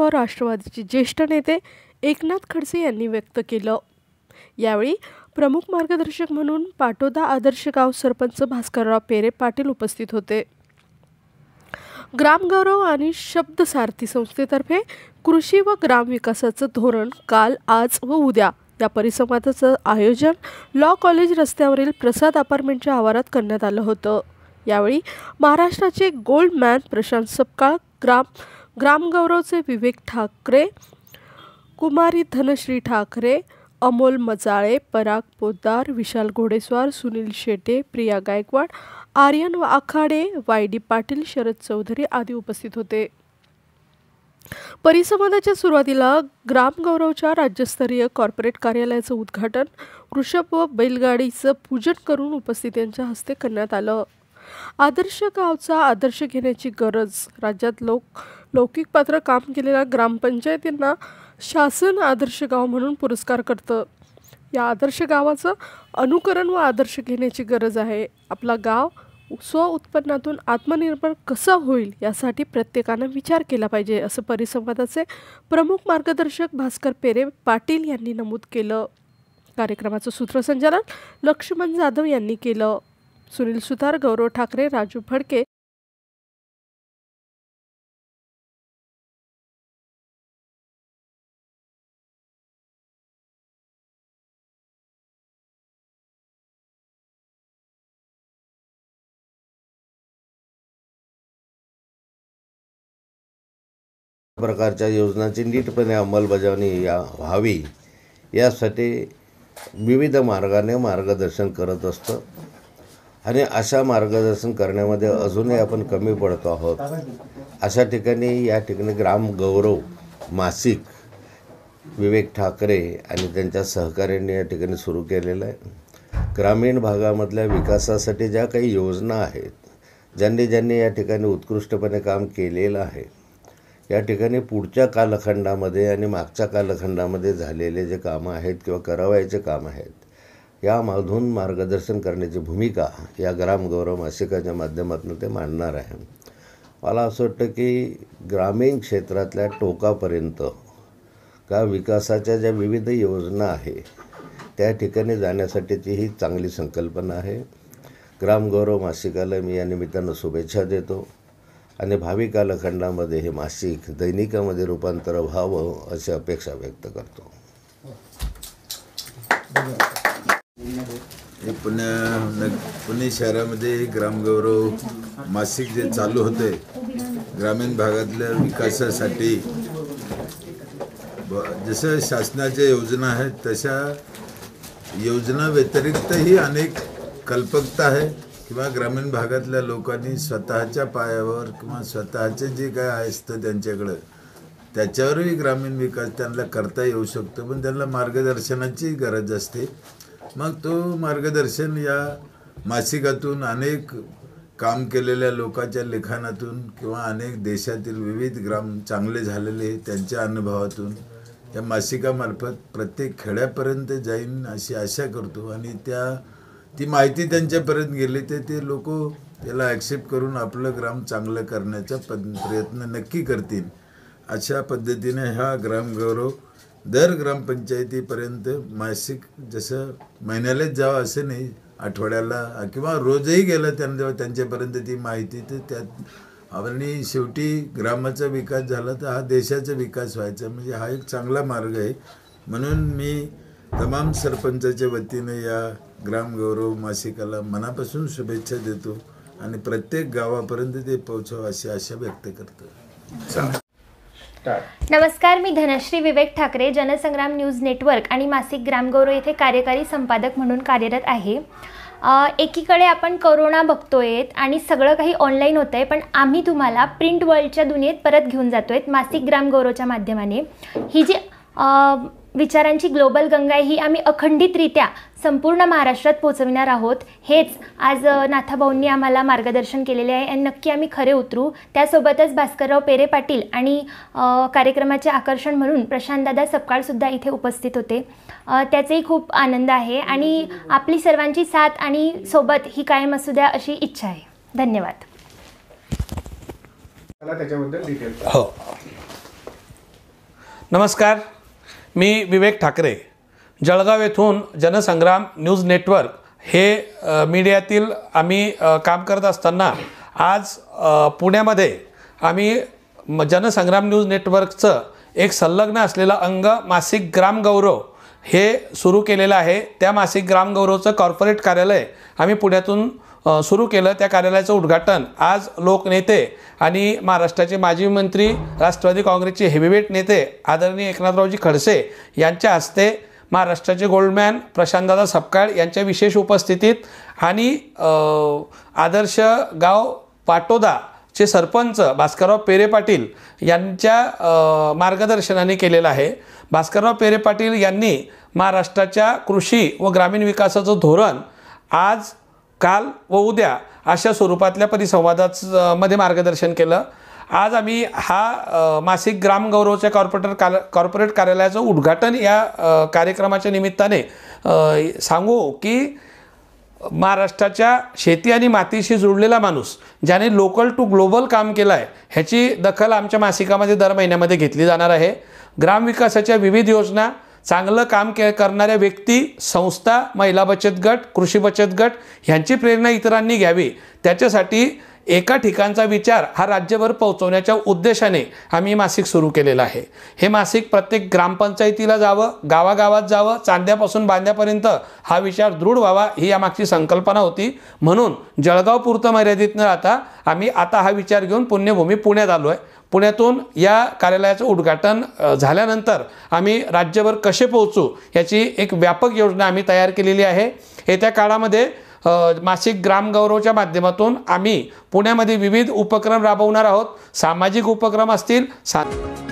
व राष्ट्रवादीचे ज्येष्ठ नेते एकनाथ खडसे यांनी व्यक्त केलं यावेळी प्रमुख मार्गदर्शक म्हणून पाटोदा आदर्श गाव सरपंच भास्करराव पेरे पाटील उपस्थित होते ग्रामगौरव आणि शब्दसारथी संस्थेतर्फे कृषी व ग्राम विकासाचं धोरण काल आज व उद्या या परिसंवादाचं आयोजन लॉ कॉलेज रस्त्यावरील प्रसाद अपार्टमेंटच्या आवारात करण्यात आलं होतं यावेळी महाराष्ट्राचे गोल्ड मॅन प्रशांत सपकाळ ग्राम ग्रामगौरवचे विवेक ठाकरे कुमारी धनश्री ठाकरे अमोल मजाळे पराग पोद्दार विशाल घोडेस्वार सुनील शेटे प्रिया गायकवाड आर्यन व आखाडे वाय डी पाटील शरद चौधरी आदी उपस्थित होते परिसंवादाच्या सुरुवातीला ग्रामगौरवच्या राज्यस्तरीय कॉर्पोरेट कार्यालयाचं उद्घाटन वृषभ व बैलगाडीचं पूजन करून यांच्या हस्ते करण्यात आलं आदर्श गावचा आदर्श घेण्याची गरज राज्यात लोक लौकिक पात्र काम केलेल्या ग्रामपंचायतींना शासन आदर्श गाव म्हणून पुरस्कार करतं या आदर्श गावाचं अनुकरण व आदर्श घेण्याची गरज आहे आपला गाव स्वउत्पन्नातून आत्मनिर्भर कसा होईल यासाठी प्रत्येकानं विचार केला पाहिजे असं परिसंवादाचे प्रमुख मार्गदर्शक भास्कर पेरे पाटील यांनी नमूद केलं कार्यक्रमाचं सूत्रसंचालन लक्ष्मण जाधव यांनी केलं सुनील सुतार गौरव ठाकरे राजू फडके प्रकारच्या योजनांची नीटपणे अंमलबजावणी या व्हावी यासाठी विविध मार्गाने मार्गदर्शन करत असतं आणि अशा मार्गदर्शन करण्यामध्ये अजूनही आपण कमी पडतो आहोत अशा ठिकाणी या ठिकाणी ग्रामगौरव मासिक विवेक ठाकरे आणि त्यांच्या सहकार्याने या ठिकाणी सुरू केलेलं आहे ग्रामीण भागामधल्या विकासासाठी ज्या काही योजना आहेत ज्यांनी ज्यांनी या ठिकाणी उत्कृष्टपणे काम केलेलं आहे या ठिकाणी पुढच्या कालखंडामध्ये आणि मागच्या कालखंडामध्ये झालेले जे कामं आहेत किंवा करावयाचे काम आहेत यामधून मार्गदर्शन करण्याची भूमिका या ग्रामगौरव मासिकाच्या माध्यमातून ते मांडणार आहे मला असं वाटतं की ग्रामीण क्षेत्रातल्या टोकापर्यंत का विकासाच्या ज्या विविध योजना आहे त्या ठिकाणी जाण्यासाठीची ही चांगली संकल्पना आहे ग्रामगौरव मासिकाला मी या निमित्तानं शुभेच्छा देतो आणि भावी कालखंडामध्ये हे मासिक दैनिकामध्ये रूपांतर व्हावं अशी अपेक्षा व्यक्त करतो पुण्या पुणे शहरामध्ये ग्रामगौरव मासिक जे चालू होते ग्रामीण भागातल्या विकासासाठी जसं शासनाच्या योजना आहेत तशा योजना व्यतिरिक्तही अनेक कल्पकता आहे किंवा ग्रामीण भागातल्या लोकांनी स्वतःच्या पायावर किंवा स्वतःचे जे काय असतं त्यांच्याकडं त्याच्यावरही ग्रामीण विकास त्यांना करता येऊ शकतो पण त्यांना मार्गदर्शनाची गरज असते मग तो मार्गदर्शन या मासिकातून अनेक काम केलेल्या लोकांच्या लिखाणातून किंवा अनेक देशातील विविध ग्राम चांगले झालेले त्यांच्या अनुभवातून या मासिकामार्फत प्रत्येक खेड्यापर्यंत जाईन अशी आशा करतो आणि त्या ती माहिती त्यांच्यापर्यंत गेली तर ते लोक त्याला ॲक्सेप्ट करून आपलं ग्राम चांगलं करण्याचा प प्रयत्न नक्की करतील अशा पद्धतीने हा ग्रामगौरव दर ग्रामपंचायतीपर्यंत मासिक जसं महिन्यालाच जावं असं नाही आठवड्याला किंवा रोजही गेलं त्यांना त्यांच्यापर्यंत ती माहिती तर त्यात आणि शेवटी ग्रामाचा विकास झाला तर हा देशाचा विकास व्हायचा म्हणजे हा एक चांगला मार्ग आहे म्हणून मी तमाम सरपंचाच्या वतीने या ग्रामगौरव मासिकाला मनापासून शुभेच्छा देतो आणि प्रत्येक गावापर्यंत ते पोहोचव अशी आशा व्यक्त करतो नमस्कार मी धनश्री विवेक ठाकरे जनसंग्राम न्यूज नेटवर्क आणि मासिक ग्रामगौरव येथे कार्यकारी संपादक म्हणून कार्यरत आहे एकीकडे आपण करोना बघतोय आणि सगळं काही ऑनलाईन होतं आहे पण आम्ही तुम्हाला प्रिंट वर्ल्डच्या दुनियेत परत घेऊन जातोय आहेत मासिक ग्रामगौरवच्या माध्यमाने ही जी विचारांची ग्लोबल गंगा ही आम्ही अखंडितरित्या संपूर्ण महाराष्ट्रात पोहोचविणार आहोत हेच आज नाथाभाऊंनी आम्हाला मार्गदर्शन केलेले आहे आणि नक्की आम्ही खरे उतरू त्यासोबतच भास्करराव पेरे पाटील आणि कार्यक्रमाचे आकर्षण म्हणून प्रशांतदादा सपकाळसुद्धा इथे उपस्थित होते त्याचेही खूप आनंद आहे आणि आपली सर्वांची साथ आणि सोबत ही कायम असू द्या अशी इच्छा आहे धन्यवाद हो. नमस्कार मी विवेक ठाकरे जळगाव येथून जनसंग्राम न्यूज नेटवर्क हे मीडियातील आम्ही काम करत असताना आज पुण्यामध्ये आम्ही जनसंग्राम न्यूज नेटवर्कचं एक संलग्न असलेलं अंग मासिक ग्रामगौरव हे सुरू केलेलं आहे त्या मासिक ग्रामगौरवचं कॉर्पोरेट कार्यालय आम्ही पुण्यातून सुरू केलं त्या कार्यालयाचं उद्घाटन आज लोकनेते आणि महाराष्ट्राचे माजी मंत्री राष्ट्रवादी काँग्रेसचे हेवीवेट नेते आदरणीय एकनाथरावजी खडसे यांच्या हस्ते महाराष्ट्राचे गोल्डमॅन प्रशांतदादा सपकाळ यांच्या विशेष उपस्थितीत आणि आदर्श गाव पाटोदा चे सरपंच भास्करराव पेरे पाटील यांच्या मार्गदर्शनाने केलेलं आहे भास्करराव पेरे पाटील यांनी महाराष्ट्राच्या कृषी व ग्रामीण विकासाचं धोरण आज काल व उद्या अशा स्वरूपातल्या परिसंवादाच मध्ये मार्गदर्शन केलं आज आम्ही हा मासिक ग्रामगौरवच्या कॉर्पोरेटर काल कॉर्पोरेट कार्यालयाचं उद्घाटन या कार्यक्रमाच्या निमित्ताने सांगू की महाराष्ट्राच्या शेती आणि मातीशी जुळलेला माणूस ज्याने लोकल टू ग्लोबल काम केलं आहे ह्याची दखल आमच्या मासिकामध्ये दर महिन्यामध्ये घेतली जाणार आहे ग्रामविकासाच्या विविध योजना चांगलं काम के करणाऱ्या व्यक्ती संस्था महिला बचत गट कृषी बचत गट ह्यांची प्रेरणा इतरांनी घ्यावी त्याच्यासाठी एका ठिकाणचा विचार हा राज्यभर पोहोचवण्याच्या उद्देशाने आम्ही मासिक सुरू केलेलं आहे हे मासिक प्रत्येक ग्रामपंचायतीला जावं गावागावात जावं चांद्यापासून बांध्यापर्यंत हा विचार दृढ व्हावा ही यामागची संकल्पना होती म्हणून पुरतं मर्यादित न राहता आम्ही आता हा विचार घेऊन पुण्यभूमी पुण्यात आलो आहे पुण्यातून या कार्यालयाचं उद्घाटन झाल्यानंतर आम्ही राज्यभर कसे पोहोचू याची एक व्यापक योजना आम्ही तयार केलेली आहे येत्या काळामध्ये मासिक ग्रामगौरवच्या माध्यमातून आम्ही पुण्यामध्ये विविध उपक्रम राबवणार आहोत सामाजिक उपक्रम असतील सा